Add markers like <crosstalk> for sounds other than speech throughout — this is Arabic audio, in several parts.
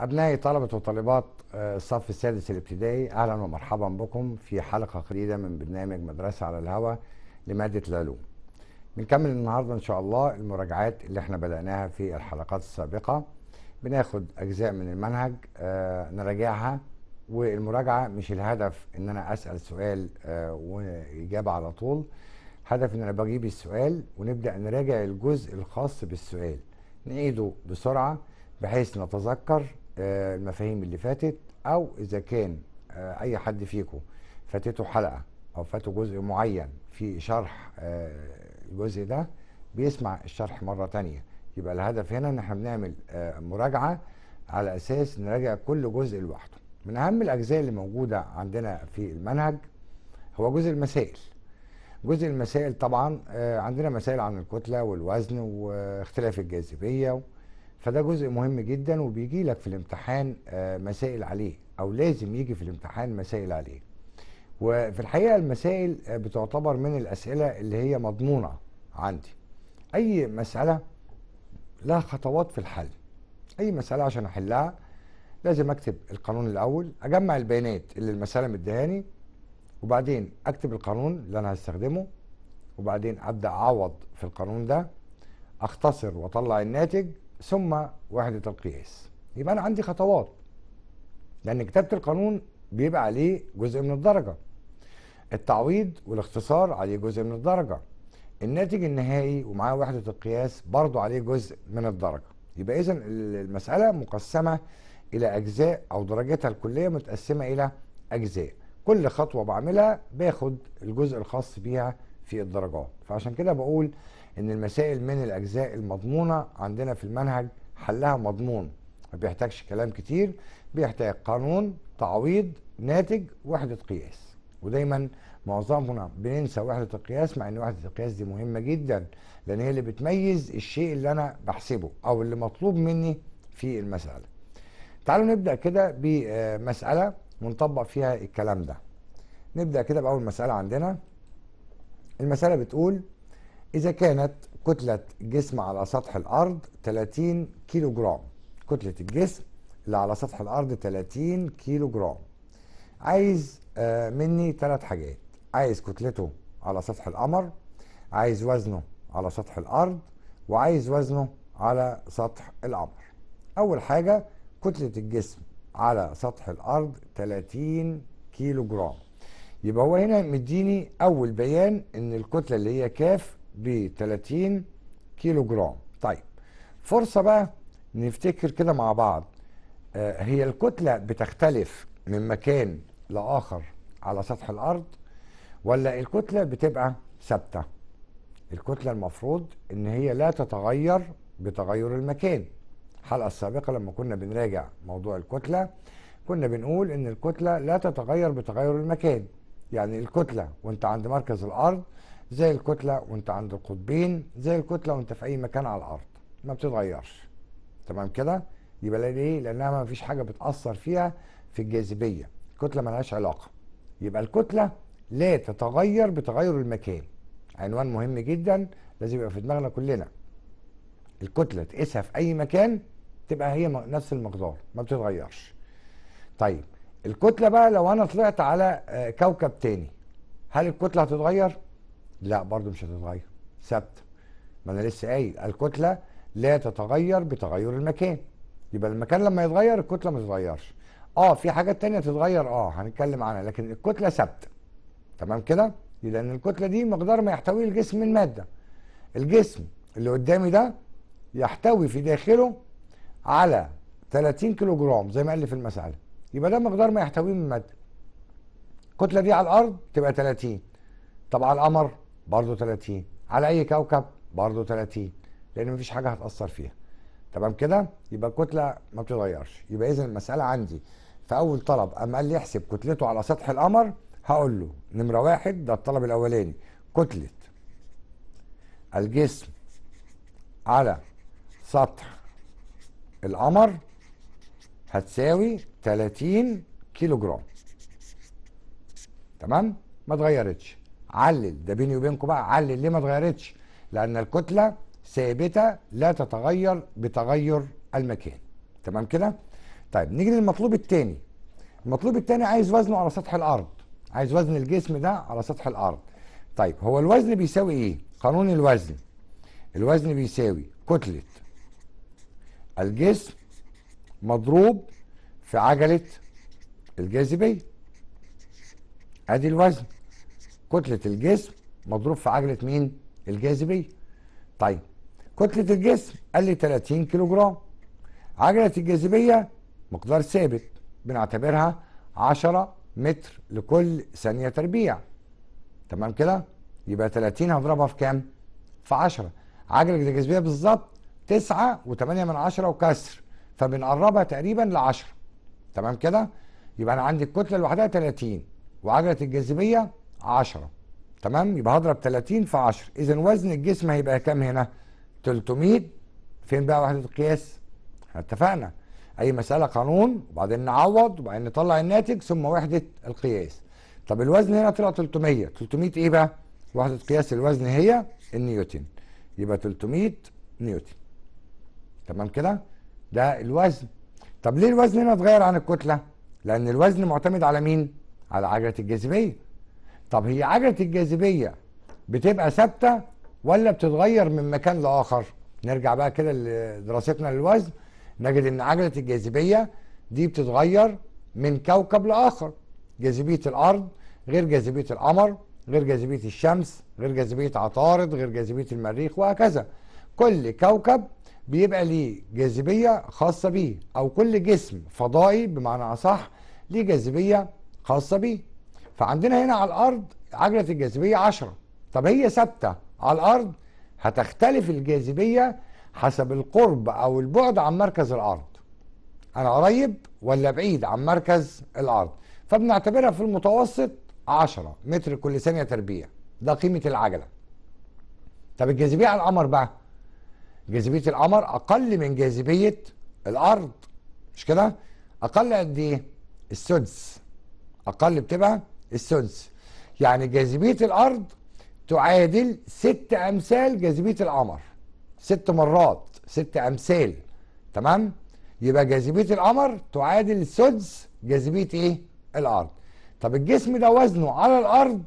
أبنائي طلبة وطالبات آه، الصف السادس الابتدائي أهلا ومرحبا بكم في حلقة جديدة من برنامج مدرسة على الهوى لمادة العلوم بنكمل النهاردة إن شاء الله المراجعات اللي احنا بدأناها في الحلقات السابقة بناخد أجزاء من المنهج آه، نراجعها والمراجعة مش الهدف إن أنا أسأل سؤال آه، وإجابة على طول هدف إن أنا بجيب السؤال ونبدأ نراجع الجزء الخاص بالسؤال نعيده بسرعة بحيث نتذكر آه، المفاهيم اللي فاتت او اذا كان آه، اي حد فيكم فاتته حلقه او فاته جزء معين في شرح آه، الجزء ده بيسمع الشرح مره تانية يبقى الهدف هنا ان احنا بنعمل مراجعه على اساس نراجع كل جزء لوحده من اهم الاجزاء اللي موجوده عندنا في المنهج هو جزء المسائل جزء المسائل طبعا عندنا مسائل عن الكتله والوزن واختلاف الجاذبيه فده جزء مهم جدا وبيجي لك في الامتحان آه، مسائل عليه او لازم يجي في الامتحان مسائل عليه وفي الحقيقه المسائل آه، بتعتبر من الاسئله اللي هي مضمونه عندي اي مساله لها خطوات في الحل اي مساله عشان احلها لازم اكتب القانون الاول اجمع البيانات اللي المساله مديهاني وبعدين اكتب القانون اللي انا هستخدمه وبعدين ابدا اعوض في القانون ده اختصر واطلع الناتج ثم وحدة القياس يبقى أنا عندي خطوات لأن كتابة القانون بيبقى عليه جزء من الدرجة التعويض والاختصار عليه جزء من الدرجة الناتج النهائي ومعاه وحدة القياس برضه عليه جزء من الدرجة يبقى إذا المسألة مقسمة إلى أجزاء أو درجتها الكلية متقسمة إلى أجزاء كل خطوة بعملها باخد الجزء الخاص بيها في الدرجات فعشان كده بقول ان المسائل من الاجزاء المضمونه عندنا في المنهج حلها مضمون ما بيحتاجش كلام كتير بيحتاج قانون تعويض ناتج وحده قياس ودايما معظمنا بننسى وحده القياس مع ان وحده القياس دي مهمه جدا لان هي اللي بتميز الشيء اللي انا بحسبه او اللي مطلوب مني في المساله تعالوا نبدا كده بمساله ونطبق فيها الكلام ده نبدا كده باول مساله عندنا المساله بتقول إذا كانت كتلة جسم على سطح الأرض 30 كيلو جرام كتلة الجسم اللي على سطح الأرض 30 كيلو جرام عايز آه، مني ثلاث حاجات عايز كتلته على سطح القمر عايز وزنه على سطح الأرض وعايز وزنه على سطح القمر أول حاجة كتلة الجسم على سطح الأرض 30 كيلو جرام يبقى هو هنا مديني أول بيان إن الكتلة اللي هي كاف ب 30 كيلو جرام طيب فرصه بقى نفتكر كده مع بعض آه، هي الكتله بتختلف من مكان لاخر على سطح الارض ولا الكتله بتبقى ثابته الكتله المفروض ان هي لا تتغير بتغير المكان الحلقه السابقه لما كنا بنراجع موضوع الكتله كنا بنقول ان الكتله لا تتغير بتغير المكان يعني الكتله وانت عند مركز الارض زي الكتلة وانت عند القطبين زي الكتلة وانت في اي مكان على الارض ما بتتغيرش تمام كده يبقى ليه لانها ما فيش حاجة بتأثر فيها في الجاذبية الكتلة لهاش علاقة يبقى الكتلة لا تتغير بتغير المكان عنوان مهم جدا لازم يبقى في دماغنا كلنا الكتلة تقيسها في اي مكان تبقى هي نفس المقدار ما بتتغيرش طيب الكتلة بقى لو انا طلعت على آه، كوكب تاني هل الكتلة هتتغير؟ لا برضه مش هتتغير ثابته ما انا لسه قايل الكتله لا تتغير بتغير المكان يبقى المكان لما يتغير الكتله ما تتغيرش اه في حاجات تانية تتغير اه هنتكلم عنها لكن الكتله ثابته تمام كده لان الكتله دي مقدار ما يحتويه الجسم من ماده الجسم اللي قدامي ده يحتوي في داخله على 30 كيلو جرام زي ما قال لي في المساله يبقى ده مقدار ما يحتويه من ماده الكتله دي على الارض تبقى 30 طب على القمر برضه 30 على اي كوكب برضه 30 لان مفيش حاجه هتاثر فيها تمام كده يبقى الكتله ما بتتغيرش يبقى اذا المساله عندي في اول طلب اما قال لي احسب كتلته على سطح القمر هقول له نمره واحد ده الطلب الاولاني كتله الجسم على سطح القمر هتساوي 30 كيلو جرام تمام ما اتغيرتش علل ده بيني وبينكم بقى علل ليه ما اتغيرتش لان الكتله ثابته لا تتغير بتغير المكان تمام كده طيب نيجي للمطلوب الثاني المطلوب الثاني عايز وزنه على سطح الارض عايز وزن الجسم ده على سطح الارض طيب هو الوزن بيساوي ايه قانون الوزن الوزن بيساوي كتله الجسم مضروب في عجله الجاذبيه ادي الوزن كتله الجسم مضروب في عجله مين الجاذبيه طيب كتله الجسم قال لي 30 كيلو جرام عجله الجاذبيه مقدار ثابت بنعتبرها 10 متر لكل ثانيه تربيع تمام كده يبقى 30 هضربها في كام في 10 عجله الجاذبيه بالظبط 9 و8 من 10 وكسر فبنقربها تقريبا ل 10 تمام كده يبقى انا عندي الكتله لوحدها 30 وعجله الجاذبيه 10 تمام يبقى هضرب 30 في 10 اذا وزن الجسم هيبقى كام هنا 300 فين بقى وحده القياس احنا اتفقنا اي مساله قانون وبعدين نعوض وبعدين نطلع الناتج ثم وحده القياس طب الوزن هنا طلع 300 300 ايه بقى وحده قياس الوزن هي النيوتن يبقى 300 نيوتن تمام كده ده الوزن طب ليه الوزن هنا اتغير عن الكتله لان الوزن معتمد على مين على عجله الجاذبيه طب هي عجله الجاذبيه بتبقى ثابته ولا بتتغير من مكان لاخر نرجع بقى كده لدراستنا للوزن نجد ان عجله الجاذبيه دي بتتغير من كوكب لاخر جاذبيه الارض غير جاذبيه القمر غير جاذبيه الشمس غير جاذبيه عطارد غير جاذبيه المريخ وهكذا كل كوكب بيبقى ليه جاذبيه خاصه بيه او كل جسم فضائي بمعنى اصح ليه جاذبيه خاصه بيه فعندنا هنا على الارض عجله الجاذبيه 10 طب هي ثابته على الارض هتختلف الجاذبيه حسب القرب او البعد عن مركز الارض انا قريب ولا بعيد عن مركز الارض فبنعتبرها في المتوسط 10 متر كل ثانيه تربيع ده قيمه العجله طب الجاذبيه على القمر بقى جاذبيه القمر اقل من جاذبيه الارض مش كده اقل قد ايه السدس اقل بتبقى السدس يعني جاذبية الأرض تعادل ست أمثال جاذبية القمر ست مرات ست أمثال تمام يبقى جاذبية القمر تعادل سدس جاذبية إيه الأرض طب الجسم ده وزنه على الأرض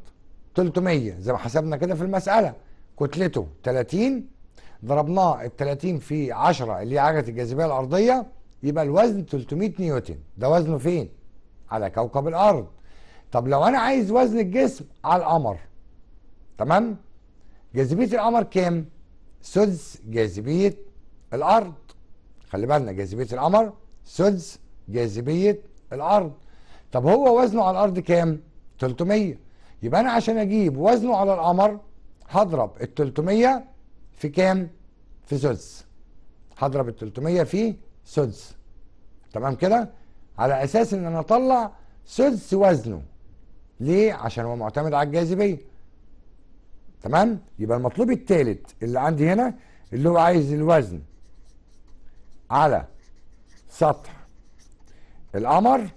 300 زي ما حسبنا كده في المسألة كتلته 30 ضربناه ال 30 في 10 اللي هي عجلة الجاذبية الأرضية يبقى الوزن 300 نيوتن ده وزنه فين؟ على كوكب الأرض طب لو انا عايز وزن الجسم على القمر تمام جاذبيه القمر كام سدس جاذبيه الارض خلي بالنا جاذبيه القمر سدس جاذبيه الارض طب هو وزنه على الارض كام 300 يبقى انا عشان اجيب وزنه على القمر هضرب ال 300 في كام في سدس هضرب ال 300 في سدس تمام كده على اساس ان انا اطلع سدس وزنه ليه عشان هو معتمد على الجاذبيه تمام يبقى المطلوب الثالث اللي عندي هنا اللي هو عايز الوزن على سطح القمر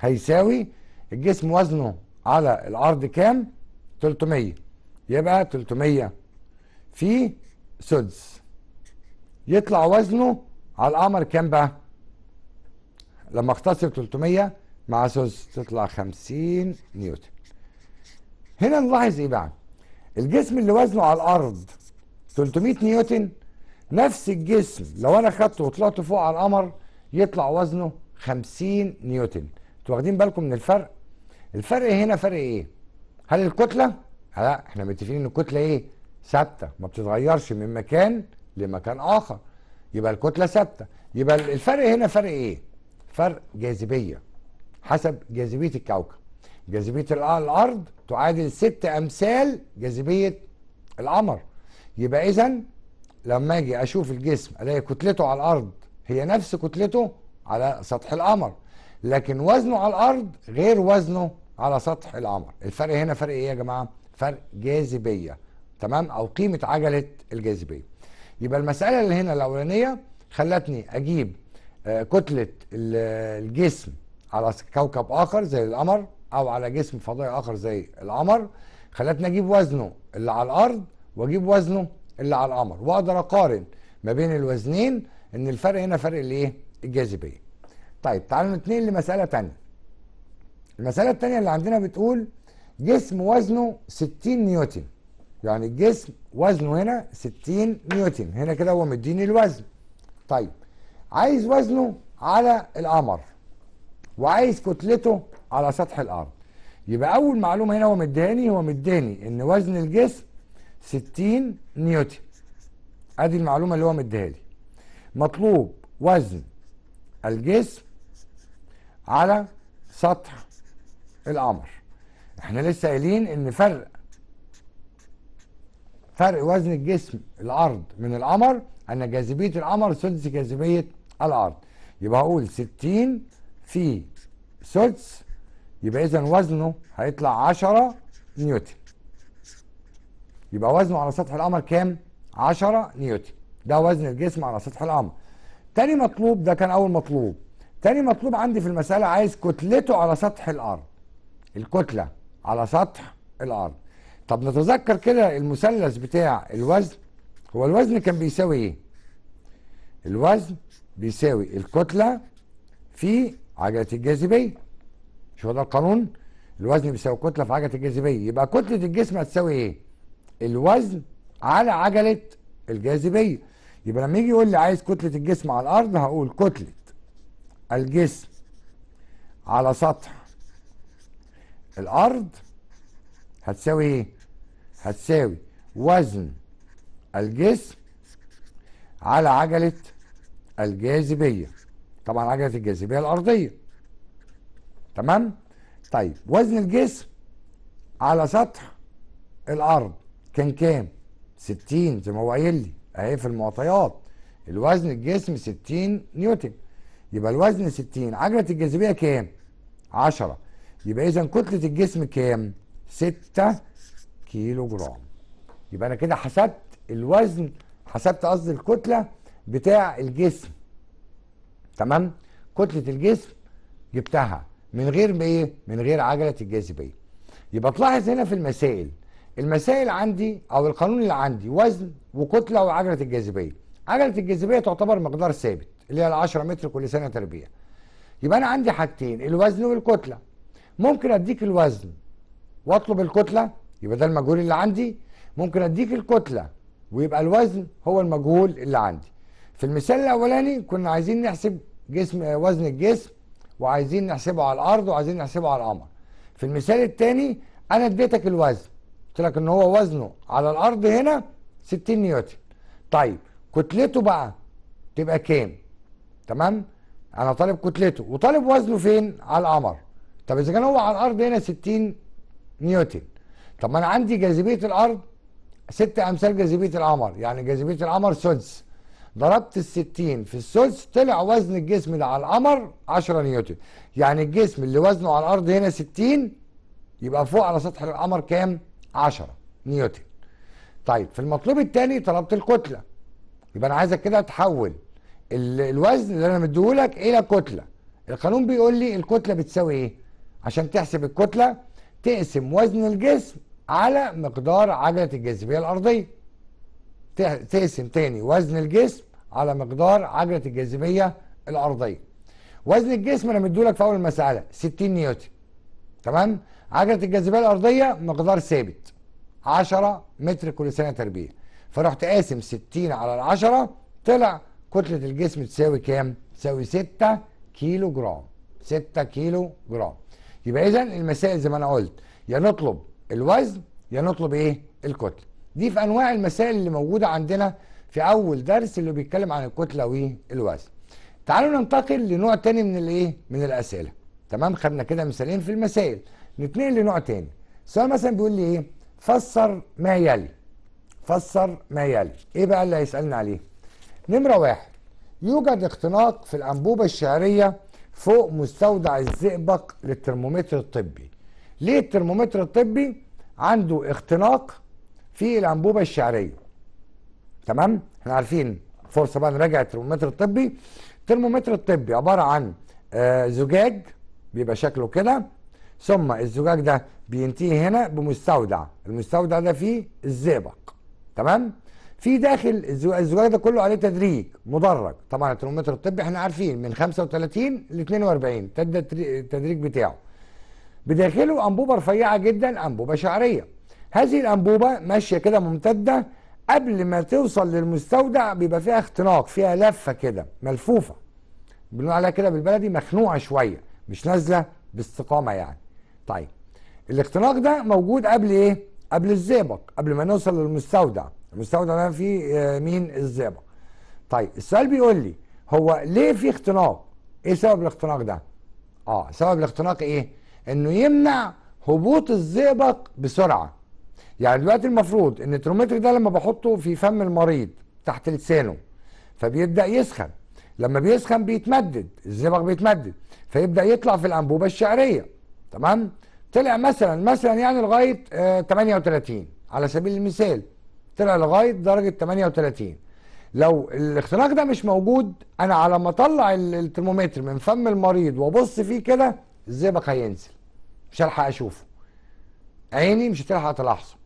هيساوي الجسم وزنه على الأرض كام 300 يبقى 300 في سدس يطلع وزنه على القمر كام بقى لما اختصر 300 مع سوس تطلع 50 نيوتن هنا نلاحظ ايه بقى الجسم اللي وزنه على الارض 300 نيوتن نفس الجسم لو انا خدته وطلعته فوق على القمر يطلع وزنه 50 نيوتن انتوا واخدين بالكم من الفرق الفرق هنا فرق ايه هل الكتله لا احنا متفقين ان الكتله ايه ثابته ما بتتغيرش من مكان لمكان اخر يبقى الكتله ثابته يبقى الفرق هنا فرق ايه فرق جاذبيه حسب جاذبيه الكوكب جاذبيه الارض تعادل ست امثال جاذبيه القمر يبقى اذا لما اجي اشوف الجسم الاقي كتلته على الارض هي نفس كتلته على سطح القمر لكن وزنه على الارض غير وزنه على سطح القمر الفرق هنا فرق ايه يا جماعه فرق جاذبيه تمام او قيمه عجله الجاذبيه يبقى المساله اللي هنا الاولانيه خلتني اجيب آه، كتله الجسم على كوكب اخر زي القمر او على جسم فضائي اخر زي القمر خلتني اجيب وزنه اللي على الارض واجيب وزنه اللي على القمر واقدر اقارن ما بين الوزنين ان الفرق هنا فرق الايه الجاذبيه طيب تعالوا نتنقل لمساله ثانيه المساله الثانيه اللي عندنا بتقول جسم وزنه 60 نيوتن يعني الجسم وزنه هنا 60 نيوتن هنا كده هو مديني الوزن طيب عايز وزنه على القمر وعايز كتلته على سطح الارض يبقى اول معلومه هنا هو مداني هو مداني ان وزن الجسم 60 نيوتن ادي المعلومه اللي هو مديها لي مطلوب وزن الجسم على سطح القمر احنا لسه قايلين ان فرق فرق وزن الجسم الارض من القمر ان جاذبيه القمر سدس جاذبيه الارض يبقى هقول 60 في سدس يبقى اذا وزنه هيطلع 10 نيوتن يبقى وزنه على سطح القمر كام 10 نيوتن ده وزن الجسم على سطح القمر تاني مطلوب ده كان اول مطلوب تاني مطلوب عندي في المساله عايز كتلته على سطح الارض الكتله على سطح الارض طب نتذكر كده المثلث بتاع الوزن هو الوزن كان بيساوي ايه الوزن بيساوي الكتله في عجله الجاذبيه مش هو ده القانون الوزن بيساوي كتله في عجله الجاذبيه يبقى كتله الجسم هتساوي ايه الوزن على عجله الجاذبيه يبقى لما يجي يقول لي عايز كتله الجسم على الارض هقول كتله الجسم على سطح الارض هتساوي ايه هتساوي وزن الجسم على عجله الجاذبيه طبعا عجله الجاذبيه الارضيه تمام طيب وزن الجسم على سطح الارض كان كام 60 زي ما هو قايل لي اهي في المعطيات الوزن الجسم 60 نيوتن يبقى الوزن 60 عجله الجاذبيه كام 10 يبقى اذا كتله الجسم كام 6 كيلو جرام يبقى انا كده حسبت الوزن حسبت قصدي الكتله بتاع الجسم تمام كتله الجسم جبتها من غير ايه من غير عجله الجاذبيه يبقى تلاحظ هنا في المسائل المسائل عندي او القانون اللي عندي وزن وكتله وعجله الجاذبيه عجله الجاذبيه تعتبر مقدار ثابت اللي هي 10 متر كل سنه تربيع يبقى انا عندي حاجتين الوزن والكتله ممكن اديك الوزن واطلب الكتله يبقى ده المجهول اللي عندي ممكن اديك الكتله ويبقى الوزن هو المجهول اللي عندي في المثال الاولاني كنا عايزين نحسب جسم وزن الجسم وعايزين نحسبه على الارض وعايزين نحسبه على القمر في المثال الثاني انا اديتك الوزن قلت لك ان هو وزنه على الارض هنا 60 نيوتن طيب كتلته بقى تبقى كام تمام انا طالب كتلته وطالب وزنه فين على القمر طب اذا كان هو على الارض هنا 60 نيوتن طب ما انا عندي جاذبيه الارض ست امثال جاذبيه القمر يعني جاذبيه القمر سدس ضربت الستين في الثلث طلع وزن الجسم ده على القمر 10 نيوتن يعني الجسم اللي وزنه على الارض هنا 60 يبقى فوق على سطح القمر كام 10 نيوتن طيب في المطلوب الثاني طلبت الكتله يبقى انا عايزك كده تحول الوزن اللي انا مديهولك الى كتله القانون بيقول لي الكتله بتساوي ايه عشان تحسب الكتله تقسم وزن الجسم على مقدار عجله الجاذبيه الارضيه تقسم تاني وزن الجسم على مقدار عجله الجاذبيه الارضيه وزن الجسم انا مديهولك في اول المساله 60 نيوتن تمام عجله الجاذبيه الارضيه مقدار ثابت 10 متر كل سنة تربيع فرحت قاسم 60 على ال 10 طلع كتله الجسم تساوي كام تساوي 6 كيلو جرام 6 كيلو جرام يبقى اذا المسائل زي ما انا قلت يا نطلب الوزن يا نطلب ايه الكتله دي في انواع المسائل اللي موجوده عندنا في اول درس اللي بيتكلم عن الكتله والوزن تعالوا ننتقل لنوع تاني من الايه من الاسئله تمام خدنا كده مثالين في المسائل نتنقل لنوع تاني سؤال مثلا بيقول لي ايه فسر ما يلي فسر ما يلي ايه بقى اللي هيسالنا عليه نمره واحد يوجد اختناق في الانبوبه الشعريه فوق مستودع الزئبق للترمومتر الطبي ليه الترمومتر الطبي عنده اختناق في الانبوبه الشعريه تمام احنا عارفين فرصه بقى نراجع الترمومتر الطبي الترمومتر الطبي عباره عن آه، زجاج بيبقى شكله كده ثم الزجاج ده بينتهي هنا بمستودع المستودع ده فيه الزئبق تمام في داخل الزجاج ده كله عليه تدريج مدرج طبعا الترمومتر الطبي احنا عارفين من 35 ل 42 تد التدريج بتاعه بداخله انبوبه رفيعه جدا انبوبه شعريه هذه الانبوبه ماشيه كده ممتده قبل ما توصل للمستودع بيبقى فيها اختناق فيها لفه كده ملفوفه بنقول عليها كده بالبلدي مخنوقه شويه مش نازله باستقامه يعني طيب الاختناق ده موجود قبل ايه قبل الزئبق قبل ما نوصل للمستودع المستودع ده فيه آه، مين الزئبق طيب السؤال بيقول لي هو ليه في اختناق ايه سبب الاختناق ده اه سبب الاختناق ايه انه يمنع هبوط الزئبق بسرعه يعني دلوقتي المفروض ان الترومتر ده لما بحطه في فم المريض تحت لسانه فبيبدا يسخن لما بيسخن بيتمدد الزبغ بيتمدد فيبدا يطلع في الانبوبه الشعريه تمام طلع مثلا مثلا يعني لغايه 38 آه، على سبيل المثال طلع لغايه درجه 38 لو الاختناق ده مش موجود انا على ما اطلع الترمومتر من فم المريض وابص فيه كده الزئبق هينزل مش هلحق اشوفه عيني مش هتلحق تلاحظه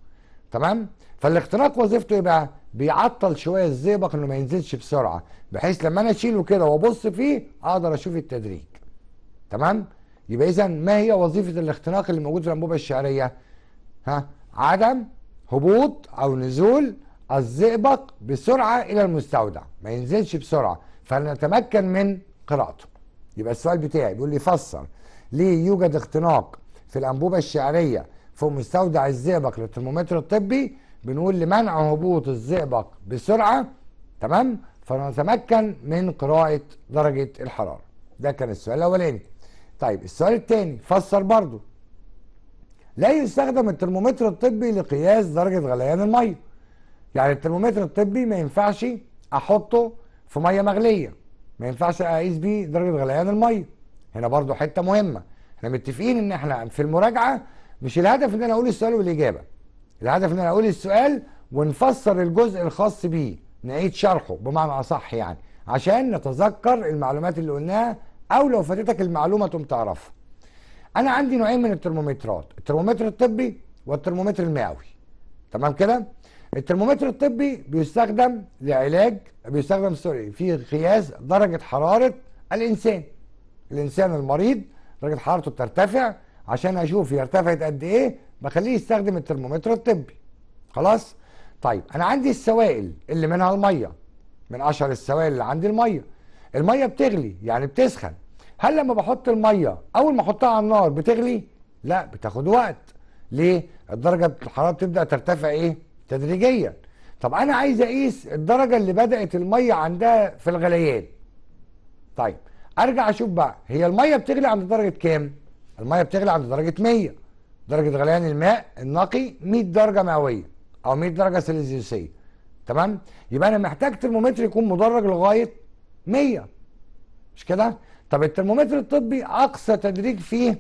تمام فالاختراق وظيفته ايه بقى بيعطل شويه الزئبق انه ما ينزلش بسرعه بحيث لما انا اشيله كده وابص فيه اقدر اشوف التدريج تمام يبقى اذا ما هي وظيفه الاختناق اللي موجود في الانبوبه الشعريه ها عدم هبوط او نزول الزئبق بسرعه الى المستودع ما ينزلش بسرعه فلنتمكن من قراءته يبقى السؤال بتاعي بيقول لي فسر ليه يوجد اختناق في الانبوبه الشعريه مستودع الزئبق للترمومتر الطبي بنقول لمنع هبوط الزئبق بسرعه تمام فنتمكن من قراءه درجه الحراره ده كان السؤال الاولاني طيب السؤال الثاني فسر برضه لا يستخدم الترمومتر الطبي لقياس درجه غليان الميه يعني الترمومتر الطبي ما ينفعش احطه في ميه مغليه ما ينفعش اقيس بيه درجه غليان الميه هنا برضو حته مهمه احنا متفقين ان احنا في المراجعه مش الهدف ان انا اقول السؤال والاجابه الهدف ان انا اقول السؤال ونفسر الجزء الخاص بيه نعيد شرحه بمعنى اصح يعني عشان نتذكر المعلومات اللي قلناها او لو فاتتك المعلومه تقوم تعرفها انا عندي نوعين من الترمومترات الترمومتر الطبي والترمومتر المئوي تمام كده الترمومتر الطبي بيستخدم لعلاج بيستخدم سوري في قياس درجه حراره الانسان الانسان المريض درجه حرارته بترتفع عشان اشوف هي ارتفعت قد ايه بخليه يستخدم الترمومتر الطبي خلاص طيب انا عندي السوائل اللي منها الميه من اشهر السوائل اللي عندي الميه الميه بتغلي يعني بتسخن هل لما بحط الميه اول ما احطها على النار بتغلي لا بتاخد وقت ليه الدرجه الحراره بتبدا ترتفع ايه تدريجيا طب انا عايز اقيس الدرجه اللي بدات الميه عندها في الغليان طيب ارجع اشوف بقى هي الميه بتغلي عند درجه كام الميه بتغلي عند درجه 100 درجه غليان الماء النقي 100 درجه مئويه او 100 درجه سلسيوسيه تمام يبقى انا محتاج ترمومتر يكون مدرج لغايه 100 مش كده طب الترمومتر الطبي اقصى تدريج فيه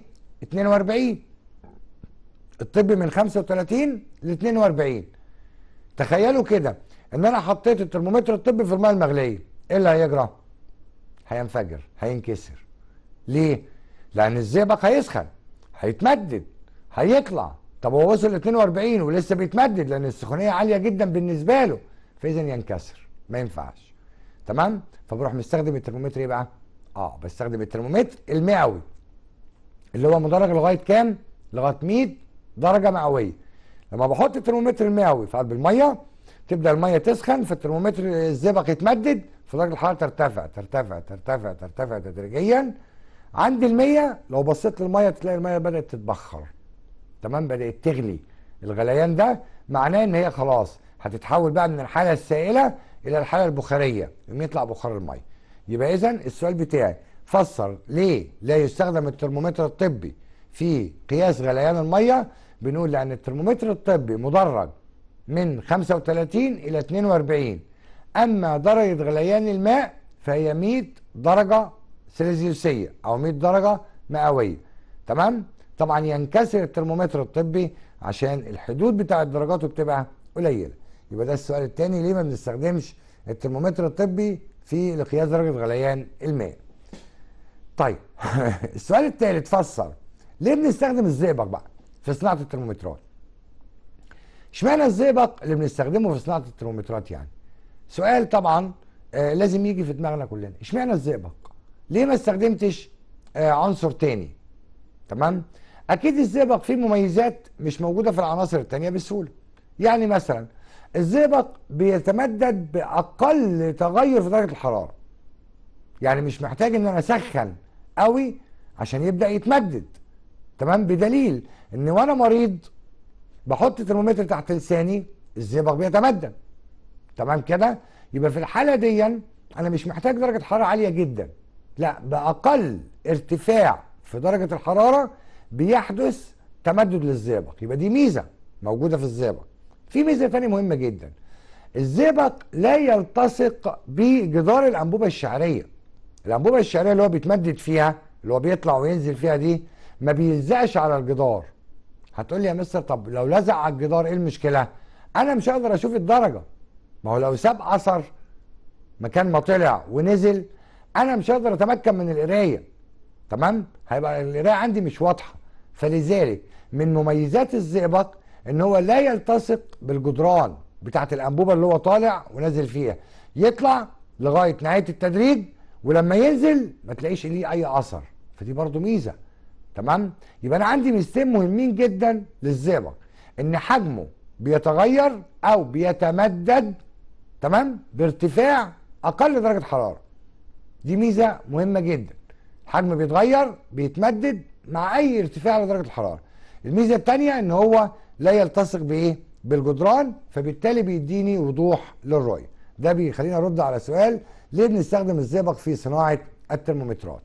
42 الطبي من 35 ل 42 تخيلوا كده ان انا حطيت الترمومتر الطبي في الميه المغليه ايه اللي هيجرى هينفجر هينكسر ليه لان الزئبق هيسخن هيتمدد هيطلع طب هو وصل 42 ولسه بيتمدد لان السخونيه عاليه جدا بالنسبه له فاذا ينكسر ما ينفعش تمام فبروح مستخدم الترمومتر ايه بقى اه بستخدم الترمومتر المئوي اللي هو مدرج لغايه كام لغايه 100 درجه مئويه لما بحط الترمومتر المئوي في قلب الميه تبدا الميه تسخن فالترمومتر الزئبق يتمدد فدرجه الحراره ترتفع ترتفع ترتفع ترتفع تدريجيا عند المية لو بصيت للمية تلاقي المية بدأت تتبخر تمام بدأت تغلي الغليان ده معناه ان هي خلاص هتتحول بقى من الحالة السائلة الى الحالة البخارية يطلع بخار المية يبقى اذا السؤال بتاعي فسر ليه لا يستخدم الترمومتر الطبي في قياس غليان المية بنقول لان الترمومتر الطبي مدرج من 35 الى 42 اما درجة غليان الماء فهي 100 درجة سيليزيوسيه او 100 درجه مئويه تمام طبعا ينكسر الترمومتر الطبي عشان الحدود بتاعه درجاته بتبقى قليله يبقى ده السؤال الثاني ليه ما بنستخدمش الترمومتر الطبي في لقياس درجه غليان الماء طيب <laughs> السؤال الثالث فسر ليه بنستخدم الزئبق بقى في صناعه الترمومترات اشمعنى الزئبق اللي بنستخدمه في صناعه الترمومترات يعني سؤال طبعا آه لازم يجي في دماغنا كلنا اشمعنى الزئبق ليه ما استخدمتش آه، عنصر تاني تمام اكيد الزئبق فيه مميزات مش موجوده في العناصر التانيه بسهوله يعني مثلا الزئبق بيتمدد باقل تغير في درجه الحراره يعني مش محتاج ان انا اسخن قوي عشان يبدا يتمدد تمام بدليل ان وانا مريض بحط ترمومتر تحت لساني الزئبق بيتمدد تمام كده يبقى في الحاله دي انا مش محتاج درجه حراره عاليه جدا لا باقل ارتفاع في درجه الحراره بيحدث تمدد للزئبق يبقى دي ميزه موجوده في الزئبق في ميزه ثانيه مهمه جدا الزئبق لا يلتصق بجدار الانبوبه الشعريه الانبوبه الشعريه اللي هو بيتمدد فيها اللي هو بيطلع وينزل فيها دي ما بيلزقش على الجدار هتقول لي يا مستر طب لو لزق على الجدار ايه المشكله انا مش هقدر اشوف الدرجه ما هو لو ساب اثر مكان ما طلع ونزل انا مش هقدر اتمكن من القرايه تمام هيبقى القرايه عندي مش واضحه فلذلك من مميزات الزئبق ان هو لا يلتصق بالجدران بتاعه الانبوبه اللي هو طالع ونازل فيها يطلع لغايه نهايه التدريج ولما ينزل ما تلاقيش ليه اي اثر فدي برضو ميزه تمام يبقى انا عندي ميزتين مهمين جدا للزئبق ان حجمه بيتغير او بيتمدد تمام بارتفاع اقل درجه حراره دي ميزه مهمه جدا الحجم بيتغير بيتمدد مع اي ارتفاع لدرجه الحراره الميزه الثانيه ان هو لا يلتصق بايه بالجدران فبالتالي بيديني وضوح للرؤيه ده بيخلينا ارد على سؤال ليه بنستخدم الزئبق في صناعه الترمومترات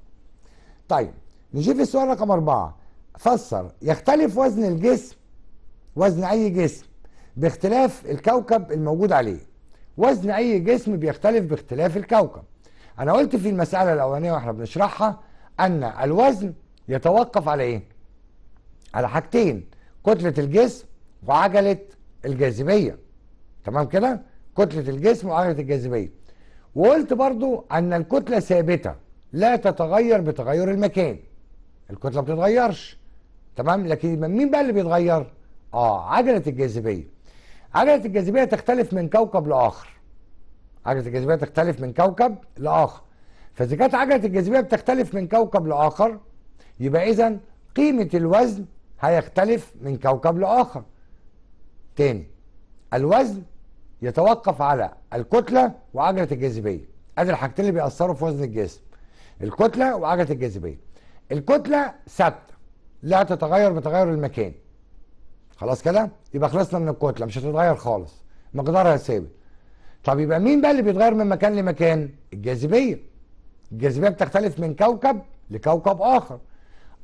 طيب نجي في السؤال رقم أربعة فسر يختلف وزن الجسم وزن أي جسم باختلاف الكوكب الموجود عليه وزن أي جسم بيختلف باختلاف الكوكب انا قلت في المساله الاولانيه واحنا بنشرحها ان الوزن يتوقف على ايه على حاجتين كتله الجسم وعجله الجاذبيه تمام كده كتله الجسم وعجله الجاذبيه وقلت برضو ان الكتله ثابته لا تتغير بتغير المكان الكتله ما بتتغيرش تمام لكن مين بقى اللي بيتغير اه عجله الجاذبيه عجله الجاذبيه تختلف من كوكب لاخر عجلة الجاذبية تختلف من كوكب لآخر فإذا كانت عجلة الجاذبية بتختلف من كوكب لآخر يبقى إذا قيمة الوزن هيختلف من كوكب لآخر تاني الوزن يتوقف على الكتلة وعجلة الجاذبية ادي الحاجتين اللي بيأثروا في وزن الجسم الكتلة وعجلة الجاذبية الكتلة ثابتة لا تتغير بتغير المكان خلاص كده يبقى خلصنا من الكتلة مش هتتغير خالص مقدارها ثابت طب يبقى مين بقى اللي بيتغير من مكان لمكان الجاذبيه الجاذبيه بتختلف من كوكب لكوكب اخر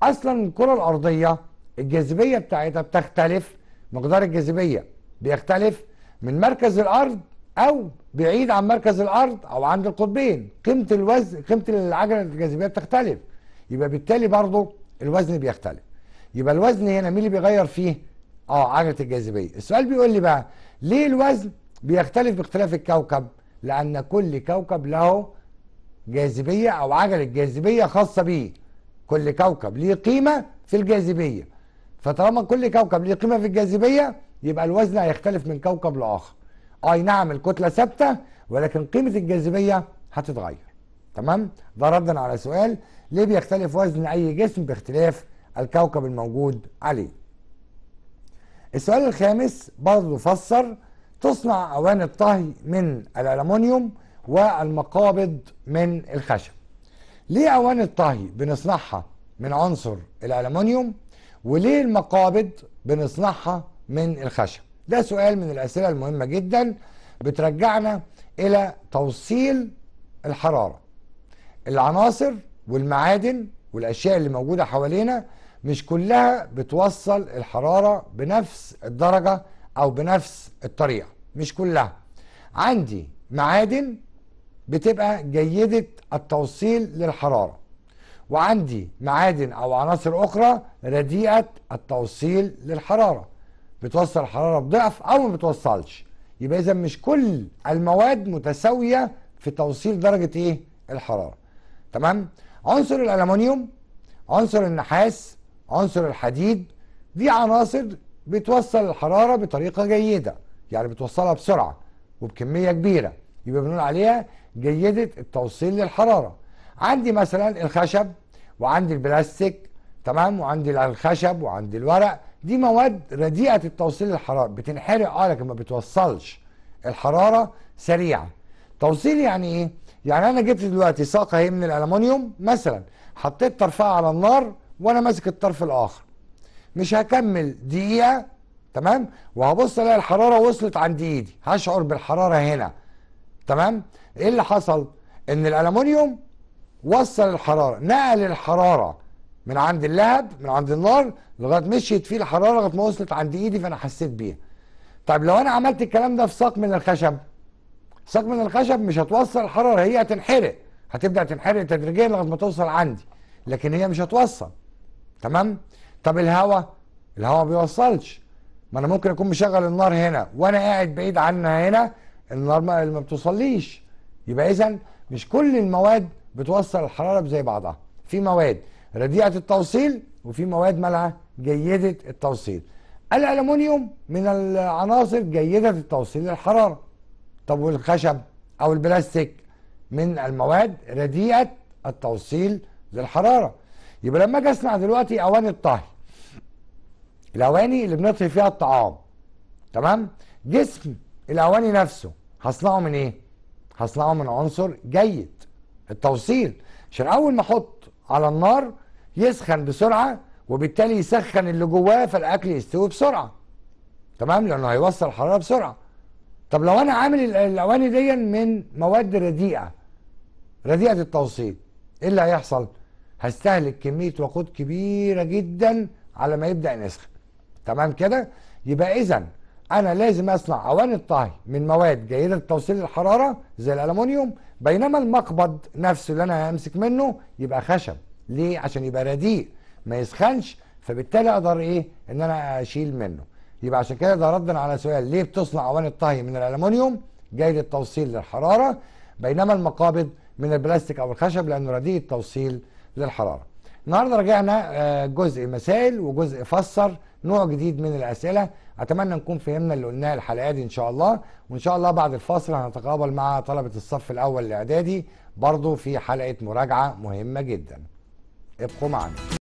اصلا الكره الارضيه الجاذبيه بتاعتها بتختلف مقدار الجاذبيه بيختلف من مركز الارض او بعيد عن مركز الارض او عند القطبين قيمه الوزن قيمه العجله الجاذبيه بتختلف يبقى بالتالي برضه الوزن بيختلف يبقى الوزن هنا مين اللي بيغير فيه اه عجله الجاذبيه السؤال بيقول لي بقى ليه الوزن بيختلف باختلاف الكوكب لأن كل كوكب له جاذبية أو عجلة جاذبية خاصة بيه كل كوكب ليه قيمة في الجاذبية فطالما كل كوكب ليه قيمة في الجاذبية يبقى الوزن هيختلف من كوكب لآخر أي نعم الكتلة ثابتة ولكن قيمة الجاذبية هتتغير تمام ده ردا على سؤال ليه بيختلف وزن أي جسم باختلاف الكوكب الموجود عليه السؤال الخامس برضه فسر تصنع أوان الطهي من الألمونيوم والمقابض من الخشب ليه أوان الطهي بنصنعها من عنصر الألمونيوم وليه المقابض بنصنعها من الخشب ده سؤال من الأسئلة المهمة جدا بترجعنا إلى توصيل الحرارة العناصر والمعادن والأشياء اللي موجودة حوالينا مش كلها بتوصل الحرارة بنفس الدرجة أو بنفس الطريقة مش كلها عندي معادن بتبقى جيدة التوصيل للحرارة وعندي معادن أو عناصر أخرى رديئة التوصيل للحرارة بتوصل الحرارة بضعف أو ما بتوصلش يبقى إذا مش كل المواد متساوية في توصيل درجة إيه؟ الحرارة تمام؟ عنصر الالمونيوم عنصر النحاس عنصر الحديد دي عناصر بتوصل الحرارة بطريقة جيدة يعني بتوصلها بسرعه وبكميه كبيره يبقى بنقول عليها جيده التوصيل للحراره عندي مثلا الخشب وعندي البلاستيك تمام وعندي الخشب وعندي الورق دي مواد رديئه التوصيل للحراره بتنحرق اه لكن ما بتوصلش الحراره سريعه توصيل يعني ايه يعني انا جبت دلوقتي ساقه اهي من الالومنيوم مثلا حطيت طرفها على النار وانا ماسك الطرف الاخر مش هكمل دقيقه تمام وهبص الاقي الحراره وصلت عند ايدي هشعر بالحراره هنا تمام ايه اللي حصل ان الالومنيوم وصل الحراره نقل الحراره من عند اللهب من عند النار لغايه مشيت فيه الحراره لغايه ما وصلت عند ايدي فانا حسيت بيها طيب لو انا عملت الكلام ده في ساق من الخشب ساق من الخشب مش هتوصل الحراره هي هتنحرق هتبدا تنحرق تدريجيا لغايه ما توصل عندي لكن هي مش هتوصل تمام طب الهواء الهواء ما بيوصلش ما انا ممكن اكون مشغل النار هنا وانا قاعد بعيد عنها هنا النار ما, ما بتوصليش يبقى اذا مش كل المواد بتوصل الحراره زي بعضها في مواد رديئه التوصيل وفي مواد مالها جيده التوصيل الالومنيوم من العناصر جيده التوصيل للحراره طب والخشب او البلاستيك من المواد رديئه التوصيل للحراره يبقى لما اجي اصنع دلوقتي اواني الطهي الاواني اللي بنطهي فيها الطعام تمام جسم الاواني نفسه هصنعه من ايه هصنعه من عنصر جيد التوصيل عشان اول ما احط على النار يسخن بسرعه وبالتالي يسخن اللي جواه فالاكل يستوي بسرعه تمام لانه هيوصل الحراره بسرعه طب لو انا عامل الاواني دي من مواد رديئه رديئه التوصيل ايه اللي هيحصل هستهلك كميه وقود كبيره جدا على ما يبدا يسخن تمام كده يبقى اذا انا لازم اصنع اواني الطهي من مواد جيده لتوصيل الحراره زي الالومنيوم بينما المقبض نفسه اللي انا همسك منه يبقى خشب ليه عشان يبقى رديء ما يسخنش فبالتالي اقدر ايه ان انا اشيل منه يبقى عشان كده ده ردا على سؤال ليه بتصنع اواني الطهي من الالومنيوم جيد التوصيل للحراره بينما المقابض من البلاستيك او الخشب لانه رديء التوصيل للحراره النهارده رجعنا آه، جزء مسائل وجزء فسر نوع جديد من الأسئلة أتمنى نكون فهمنا اللي قلناه الحلقة دي إن شاء الله وإن شاء الله بعد الفاصل هنتقابل مع طلبة الصف الأول الإعدادي برضو في حلقة مراجعة مهمة جدا ابقوا معنا